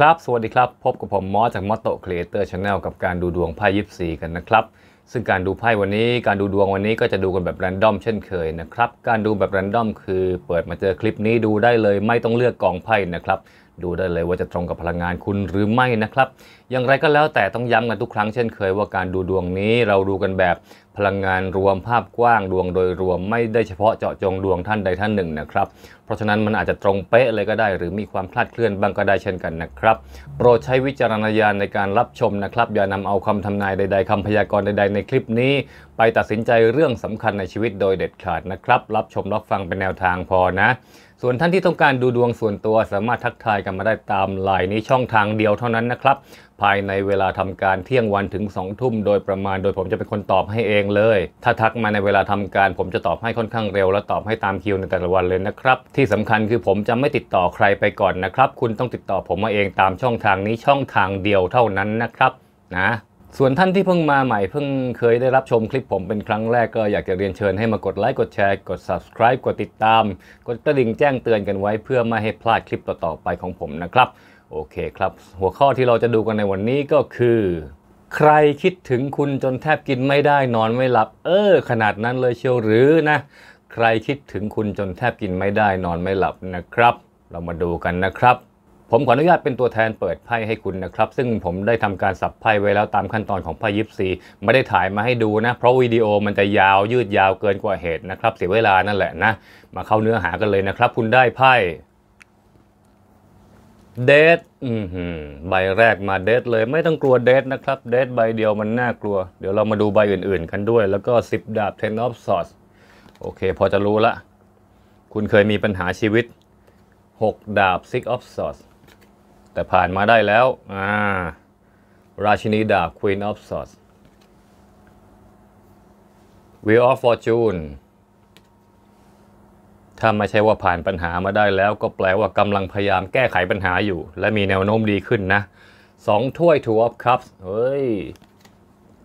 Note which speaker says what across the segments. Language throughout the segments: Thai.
Speaker 1: ครับสวัสดีครับ พบกับผมมอสจากมอสโตครีเอเตอร์ชาแนลกับการดูดวงไพ่ยิปซีกันนะครับซึ่งการดูไพ่วันนี้การดูดวงวันนี้ก็จะดูกันแบบแรนดอมเช่นเคยนะครับการดูแบบแรนดอมคือเปิดมาเจอคลิปนี้ดูได้เลย ไม่ต้องเลือกกองไพ่นะครับดูได้เลยว่าจะตรงกับพลังงานคุณหรือไม่นะครับ อย่างไรก็แล้วแต่ต้องย้ำกันทุกครั้งเช่นเคยว่าการดูดวงนี้เราดูกันแบบพลังงานรวมภาพกว้างดวงโดยรวม ไม่ได้เฉพาะเจาะจงดวงท่านใดท่านหนึ่งนะครับ เพราะฉะนั้นมันอาจจะตรงเป๊ะเลยก็ได้ หรือมีความคลาดเคลื่อนบ้างก็ได้เช่นกันนะครับ โปรดใช้วิจารณญาณในการรับชมนะครับอย่านำเอาคำทำนายใดๆคำพยากรณ์ใดๆในคลิปนี้ไปตัดสินใจเรื่องสำคัญในชีวิตโดยเด็ดขาดนะครับ รับชมรับฟังเป็นแนวทางพอนะ ส่วนท่านที่ต้องการดูดวงส่วนตัว สามารถทักทายกันมาได้ตามไลน์นี้ช่องทางเดียวเท่านั้นนะครับ ภายในเวลาทำการเที่ยงวันถึง2ทุ่มโดยประมาณโดยผมจะเป็นคนตอบให้เองเลย ถ้าทักมาในเวลาทำการ ผมจะตอบให้ค่อนข้างเร็วและตอบให้ตามคิวในแต่ละวันเลยนะครับ ที่สำคัญคือผมจะไม่ติดต่อใครไปก่อนนะครับคุณต้องติดต่อผมมาเองตามช่องทางนี้ช่องทางเดียวเท่านั้นนะครับนะส่วนท่านที่เพิ่งมาใหม่เพิ่งเคยได้รับชมคลิปผมเป็นครั้งแรกก็อยากจะเรียนเชิญให้มากดไลค์กดแชร์กด subscribe กดติดตาม กดกระดิ่งแจ้งเตือนกันไว้เพื่อไม่ให้พลาดคลิปต่อๆไปของผมนะครับ โอเคครับ หัวข้อที่เราจะดูกันในวันนี้ก็คือ ใครคิดถึงคุณจนแทบกินไม่ได้นอนไม่หลับ เออ ขนาดนั้นเลยเชียวหรือนะ ใครคิดถึงคุณจนแทบกินไม่ได้นอนไม่หลับนะครับ เรามาดูกันนะครับผมขออนุญาตเป็นตัวแทนเปิดไพ่ให้คุณนะครับ ซึ่งผมได้ทำการสับไพ่ไว้แล้ว ตามขั้นตอนของไพ่ยิปซี ไม่ได้ถ่ายมาให้ดูนะ เพราะวิดีโอมันจะยาวยืดยาวเกินกว่าเหตุนะครับเสียเวลานั่นแหละนะ มาเข้าเนื้อหากันเลยนะครับ คุณได้ไพ่เดทใบแรกมาเดทเลยไม่ต้องกลัวเดทนะครับเดทใบเดียวมันน่ากลัว เดี๋ยวเรามาดูใบอื่น ๆ กันด้วย แล้วก็10ดาบเทน of s w o r โอเค พอจะรู้ละคุณเคยมีปัญหาชีวิต6ดาบซิก of s w o r แต่ผ่านมาได้แล้วอ่าราชินีดาบ Queen of Swords Wheel of Fortune ถ้าไม่ใช่ว่าผ่านปัญหามาได้แล้วก็แปลว่ากำลังพยายามแก้ไขปัญหาอยู่ และมีแนวโน้มดีขึ้นนะสองถ้วย Two of Cups เฮ้ย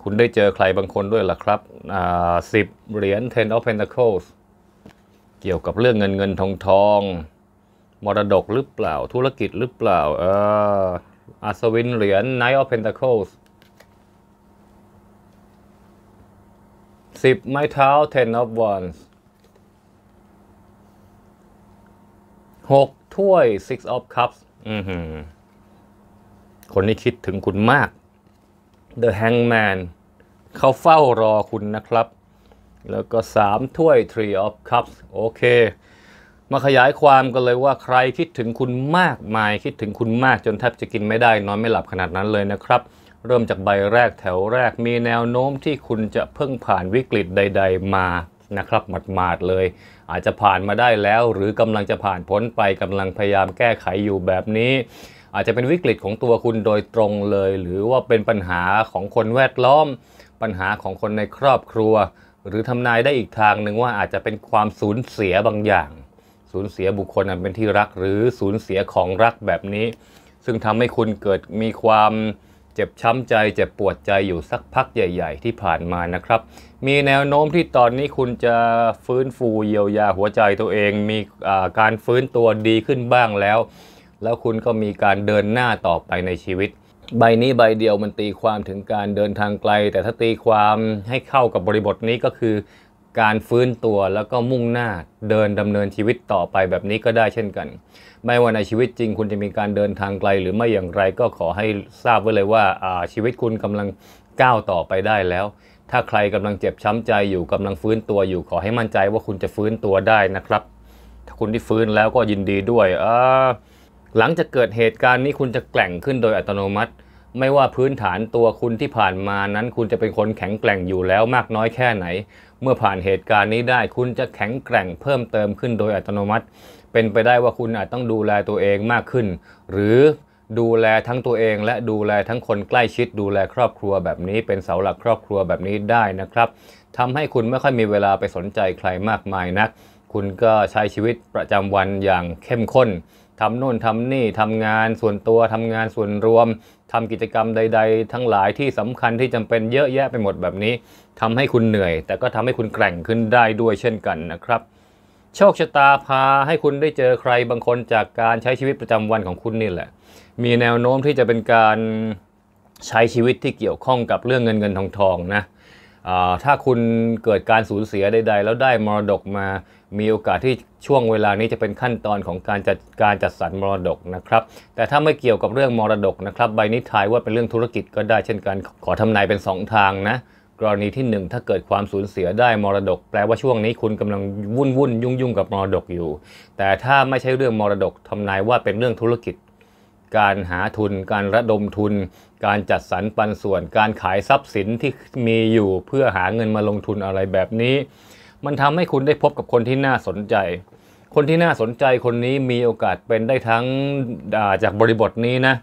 Speaker 1: คุณได้เจอใครบางคนด้วยล่ะครับ อ่าสิบเหรียญ Ten of Pentacles เกี่ยวกับเรื่องเงินเงินทองทองมรดกหรือเปล่า ธุรกิจหรือเปล่าเอออัศวินเหรียญ Knight of Pentacles สิบไม้เท้า Ten of Wands หกถ้วย Six of Cups อือหือคนนี้คิดถึงคุณมาก The Hangman เขาเฝ้ารอคุณนะครับ แล้วก็สามถ้วย Three of Cups โอเคมาขยายความกันเลยว่าใครคิดถึงคุณมากมายคิดถึงคุณมากจนแทบจะกินไม่ได้ นอนไม่หลับขนาดนั้นเลยนะครับ เริ่มจากใบแรกแถวแรกมีแนวโน้มที่คุณจะเพิ่งผ่านวิกฤตใด ๆ มานะครับหมาดๆเลย อาจจะผ่านมาได้แล้ว หรือกำลังจะผ่านพ้นไปกำลังพยายามแก้ไขอยู่แบบนี้ อาจจะเป็นวิกฤตของตัวคุณโดยตรงเลย หรือว่าเป็นปัญหาของคนแวดล้อม ปัญหาของคนในครอบครัว หรือทำนายได้อีกทางหนึ่งว่าอาจจะเป็นความสูญเสียบางอย่างสูญเสียบุคคลอันเป็นที่รักหรือสูญเสียของรักแบบนี้ ซึ่งทำให้คุณเกิดมีความเจ็บช้ำใจ เจ็บปวดใจอยู่สักพักใหญ่ๆที่ผ่านมานะครับ มีแนวโน้มที่ตอนนี้คุณจะฟื้นฟูเยียวยาหัวใจตัวเองมีการฟื้นตัวดีขึ้นบ้างแล้ว แล้วคุณก็มีการเดินหน้าต่อไปในชีวิต ใบนี้ใบเดียวมันตีความถึงการเดินทางไกล แต่ถ้าตีความให้เข้ากับบริบทนี้ก็คือการฟื้นตัวแล้วก็มุ่งหน้า เดินดำเนินชีวิตต่อไปแบบนี้ก็ได้เช่นกัน ไม่ว่าในชีวิตจริง คุณจะมีการเดินทางไกลหรือไม่อย่างไรก็ขอให้ทราบไว้เลยว่า ชีวิตคุณกำลังก้าวต่อไปได้แล้ว ถ้าใครกำลังเจ็บช้ำใจอยู่ กำลังฟื้นตัวอยู่ขอให้มั่นใจว่าคุณจะฟื้นตัวได้นะครับ ถ้าคุณที่ฟื้นแล้วก็ยินดีด้วย หลังจากเกิดเหตุการณ์นี้คุณจะแกล่งขึ้นโดยอัตโนมัติ ไม่ว่าพื้นฐานตัวคุณที่ผ่านมานั้น คุณจะเป็นคนแข็งแกร่งอยู่แล้วมากน้อยแค่ไหนเมื่อผ่านเหตุการณ์นี้ได้คุณจะแข็งแกร่งเพิ่มเติมขึ้นโดยอัตโนมัติ เป็นไปได้ว่าคุณอาจต้องดูแลตัวเองมากขึ้น หรือดูแลทั้งตัวเองและดูแลทั้งคนใกล้ชิดดูแลครอบครัวแบบนี้เป็นเสาหลักครอบครัวแบบนี้ได้นะครับทำให้คุณไม่ค่อยมีเวลาไปสนใจใครมากมายนะัก คุณก็ใช้ชีวิตประจำวันอย่างเข้มข้นทำโน่นทำนี่ทำงานส่วนตัวทำงานส่วนรวมทำกิจกรรมใด ๆ ทั้งหลายที่สำคัญที่จำเป็นเยอะแยะไปหมดแบบนี้ทำให้คุณเหนื่อย แต่ก็ทำให้คุณแกร่งขึ้นได้ด้วยเช่นกันนะครับโชคชะตาพาให้คุณได้เจอใครบางคนจากการใช้ชีวิตประจำวันของคุณนี่แหละ มีแนวโน้มที่จะเป็นการใช้ชีวิตที่เกี่ยวข้องกับเรื่องเงินเงินทองทองนะถ้าคุณเกิดการสูญเสียใด ๆ แล้วได้มรดกมา มีโอกาสที่ช่วงเวลานี้จะเป็นขั้นตอนของการจัดการจัดสรรมรดกนะครับ แต่ถ้าไม่เกี่ยวกับเรื่องมรดกนะครับใบนี้ทายว่าเป็นเรื่องธุรกิจก็ได้เช่นกันขอทำนายเป็น 2 ทางนะกรณีที่ 1 ถ้าเกิดความสูญเสียได้มรดก แปลว่าช่วงนี้คุณกำลังวุ่นวุ่นยุ่งยุ่งกับมรดกอยู่ แต่ถ้าไม่ใช่เรื่องมรดกทำนายว่าเป็นเรื่องธุรกิจการหาทุน การระดมทุน การจัดสรรปันส่วนการขายทรัพย์สินที่มีอยู่เพื่อหาเงินมาลงทุนอะไรแบบนี้ มันทำให้คุณได้พบกับคนที่น่าสนใจ คนที่น่าสนใจคนนี้มีโอกาสเป็นได้ทั้งาจากบริบทนี้นะ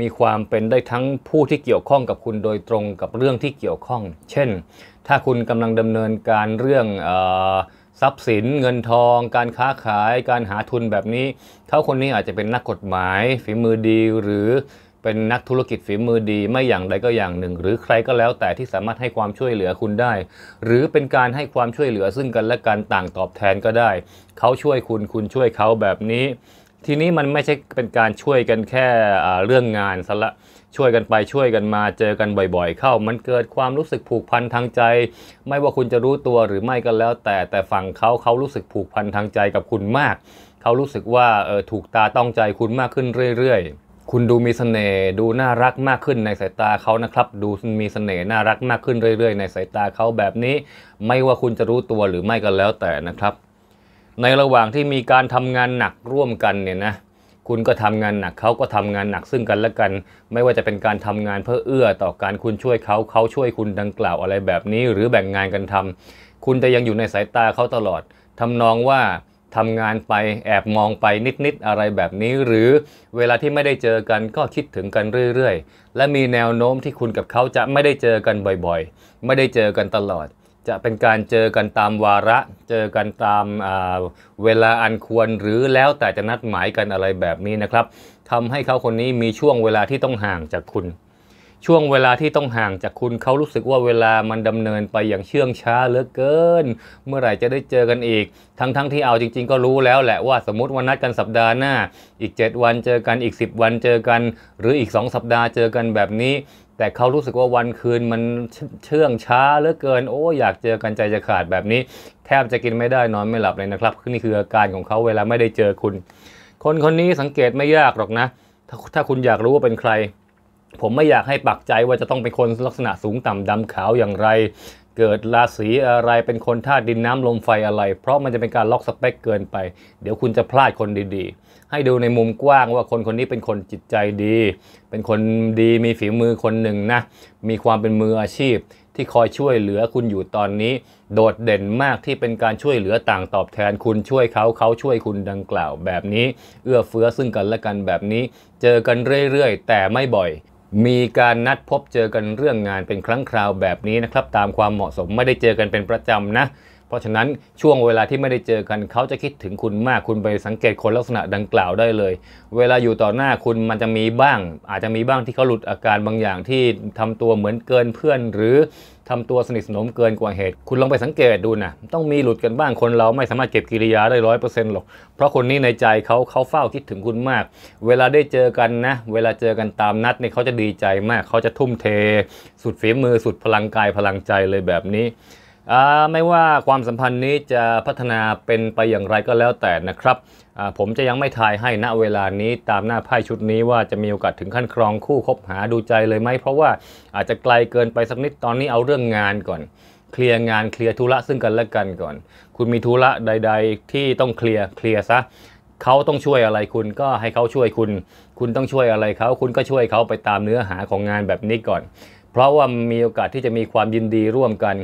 Speaker 1: มีความเป็นได้ทั้งผู้ที่เกี่ยวข้องกับคุณโดยตรงกับเรื่องที่เกี่ยวข้อง เช่น ถ้าคุณกำลังดำเนินการเรื่องอทรัพย์สินเงินทอง การค้าขาย การหาทุนแบบนี้เขาคนนี้อาจจะเป็นนักกฎหมายฝีมือดีหรือเป็นนักธุรกิจฝีมือดีไม่อย่างใดก็อย่างหนึ่ง หรือใครก็แล้วแต่ที่สามารถให้ความช่วยเหลือคุณได้ หรือเป็นการให้ความช่วยเหลือซึ่งกัน และกันต่างตอบแทนก็ได้ เขาช่วยคุณคุณช่วยเขาแบบนี้ทีนี้มันไม่ใช่เป็นการช่วยกันแค่เรื่องงาน ซะละ ช่วยกันไปช่วยกันมาเจอกันบ่อยๆ เข้ามันเกิดความรู้สึกผูกพันทางใจ ไม่ว่าคุณจะรู้ตัวหรือไม่ก็แล้ว แต่แต่ฝั่งเขาเขารู้สึกผูกพันทางใจกับคุณมากเขารู้สึกว่าเออถูกตาต้องใจคุณมากขึ้นเรื่อยๆคุณดูมีสเสน่ห์ดูน่ารักมากขึ้นในสายตาเขานะครับ ดูมีสเสน่ห์น่ารักมากขึ้นเรื่อยๆ ในสายตาเขาแบบนี้ ไม่ว่าคุณจะรู้ตัวหรือไม่ก็แล้วแต่นะครับในระหว่างที่มีการทำงานหนักร่วมกันเนี่ยนะคุณก็ทำงานหนักเขาก็ทำงานหนักซึ่งกันและกัน ไม่ว่าจะเป็นการทำงานเพื่อเอื้อต่อการคุณช่วยเขาเขาช่วยคุณดังกล่าวอะไรแบบนี้หรือแบ่งงานกันทำ คุณจะยังอยู่ในสายตาเขาตลอด ทำนองว่าทำงานไปแอบมองไปนิดๆ อะไรแบบนี้หรือเวลาที่ไม่ได้เจอกันก็คิดถึงกันเรื่อย ๆ และมีแนวโน้มที่คุณกับเขาจะไม่ได้เจอกันบ่อยๆ ไม่ได้เจอกันตลอดจะเป็นการเจอกันตามวาระ เจอกันตามเวลาอันควรหรือแล้วแต่จะนัดหมายกันอะไรแบบนี้นะครับทำให้เขาคนนี้มีช่วงเวลาที่ต้องห่างจากคุณ ช่วงเวลาที่ต้องห่างจากคุณเขารู้สึกว่าเวลามันดำเนินไปอย่างเชื่องช้าเหลือเกิน เมื่อไหร่จะได้เจอกันอีก ทั้งๆทที่เอาจริง ๆ ก็รู้แล้วแหละว่าสมมติวันนัดกันสัปดาห์หน้า อีก 7 วันเจอกันอีก 10 วันเจอกัน หรืออีก 2 สัปดาห์เจอกันแบบนี้แต่เขารู้สึกว่าวันคืนมันเชื่องช้าเหลือเกิน โอ้ อยากเจอกันใจจะขาดแบบนี้ แทบจะกินไม่ได้นอนไม่หลับเลยนะครับนี่คืออาการของเขาเวลาไม่ได้เจอคุณ คนคนนี้สังเกตไม่ยากหรอกนะถ้าถ้าคุณอยากรู้ว่าเป็นใคร ผมไม่อยากให้ปักใจว่าจะต้องเป็นคนลักษณะสูงต่ำดำขาวอย่างไร เกิดราศีอะไรเป็นคนธาตุดินน้ำลมไฟอะไร เพราะมันจะเป็นการล็อกสเปคเกินไป เดี๋ยวคุณจะพลาดคนดีๆให้ดูในมุมกว้างว่าคนคนนี้เป็นคนจิตใจดี เป็นคนดีมีฝีมือคนหนึ่งนะ มีความเป็นมืออาชีพที่คอยช่วยเหลือคุณอยู่ตอนนี้ โดดเด่นมากที่เป็นการช่วยเหลือต่างตอบแทนคุณช่วยเขาเขาช่วยคุณดังกล่าวแบบนี้ เอื้อเฟื้อซึ่งกันและกันแบบนี้ เจอกันเรื่อยๆแต่ไม่บ่อย มีการนัดพบเจอกันเรื่องงานเป็นครั้งคราวแบบนี้นะครับ ตามความเหมาะสมไม่ได้เจอกันเป็นประจำนะเพราะฉะนั้นช่วงเวลาที่ไม่ได้เจอกันเขาจะคิดถึงคุณมาก คุณไปสังเกตคนลักษณะดังกล่าวได้เลย เวลาอยู่ต่อหน้าคุณมันจะมีบ้าง อาจจะมีบ้างที่เขาหลุดอาการบางอย่างที่ทำตัวเหมือนเกินเพื่อนหรือทำตัวสนิทสนมเกินกว่าเหตุคุณลองไปสังเกตดูนะต้องมีหลุดกันบ้างคนเราไม่สามารถเก็บกิริยาได้ร้อยเปอร์เซ็นต์หรอกเพราะคนนี้ในใจเขาเขาเฝ้าคิดถึงคุณมาก เวลาได้เจอกันนะเวลาเจอกันตามนัดเนี่ยเขาจะดีใจมาก เขาจะทุ่มเทสุดฝีมือ สุดพลังกายพลังใจเลยแบบนี้ไม่ว่าความสัมพันธ์นี้จะพัฒนาเป็นไปอย่างไรก็แล้วแต่นะครับผมจะยังไม่ทายให้ณเวลานี้ตามหน้าไพ่ชุดนี้ว่าจะมีโอกาสถึงขั้นครองคู่คบหาดูใจเลยไหมเพราะว่าอาจจะไกลเกินไปสักนิดตอนนี้เอาเรื่องงานก่อนเคลียร์งานเคลียร์ธุระซึ่งกันและกันก่อน คุณมีธุระใด ๆ ที่ต้องเคลียร์เคลียร์ซะเขาต้องช่วยอะไรคุณก็ให้เขาช่วยคุณ คุณต้องช่วยอะไรเขาคุณก็ช่วยเขาไปตามเนื้อหาของงานแบบนี้ก่อนเพราะว่ามีโอกาสที่จะมีความยินดีร่วมกัน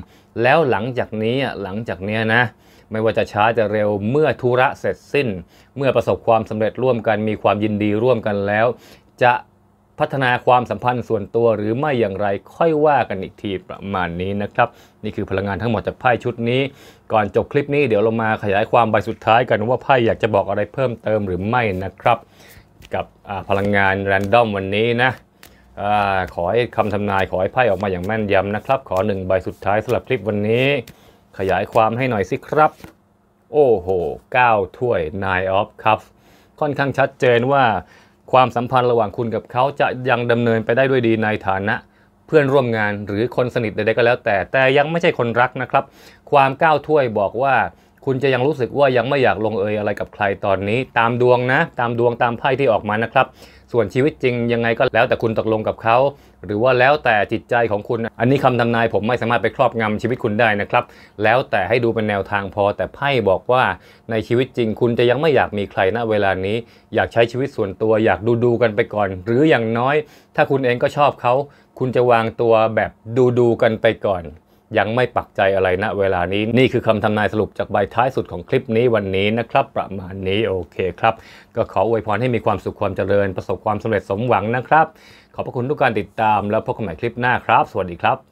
Speaker 1: แล้วหลังจากนี้หลังจากนี้นะ ไม่ว่าจะช้าจะเร็วเมื่อธุระเสร็จสิ้น เมื่อประสบความสำเร็จร่วมกันมีความยินดีร่วมกันแล้ว จะพัฒนาความสัมพันธ์ส่วนตัวหรือไม่อย่างไรค่อยว่ากันอีกทีประมาณนี้นะครับ นี่คือพลังงานทั้งหมดจากไพ่ชุดนี้ ก่อนจบคลิปนี้เดี๋ยวเรามาขยายความใบสุดท้ายกันว่าไพ่อยากจะบอกอะไรเพิ่มเติมหรือไม่นะครับ กับพลังงานแรนดอมวันนี้นะอขอให้คำทำนายขอให้ไพ่ออกมาอย่างแม่นยำนะครับ ขอหนึ่งใบสุดท้ายสำหรับคลิปวันนี้ ขยายความให้หน่อยสิครับ โอ้โห9ถ้วย Nine of Cups ค่อนข้างชัดเจนว่า ความสัมพันธ์ระหว่างคุณกับเขาจะยังดำเนินไปได้ด้วยดีในฐานะ เพื่อนร่วมงานหรือคนสนิทใดๆก็แล้วแต่ แต่ยังไม่ใช่คนรักนะครับ ความก้าวถ้วยบอกว่าคุณจะยังรู้สึกว่ายังไม่อยากลงเอยอะไรกับใครตอนนี้ตามดวงนะ ตามดวงตามไพ่ที่ออกมานะครับ ส่วนชีวิตจริงยังไงก็แล้วแต่คุณตกลงกับเขา หรือว่าแล้วแต่จิตใจของคุณอันนี้คำทำนายผมไม่สามารถไปครอบงำชีวิตคุณได้นะครับ แล้วแต่ให้ดูเป็นแนวทางพอ แต่ไพ่บอกว่าในชีวิตจริงคุณจะยังไม่อยากมีใครณเวลานี้ อยากใช้ชีวิตส่วนตัวอยากดูดูกันไปก่อน หรืออย่างน้อย ถ้าคุณเองก็ชอบเขาคุณจะวางตัวแบบดูดูกันไปก่อนยังไม่ปักใจอะไรณนะ เวลานี้นี่คือคำทำนายสรุปจากใบท้ายสุดของคลิปนี้วันนี้นะครับ ประมาณนี้โอเคครับ ก็ขออวยพรให้มีความสุขความเจริญประสบความสำเร็จสมหวังนะครับ ขอบพระคุณทุกการติดตามแล้วพบกันใหม่คลิปหน้าครับ สวัสดีครับ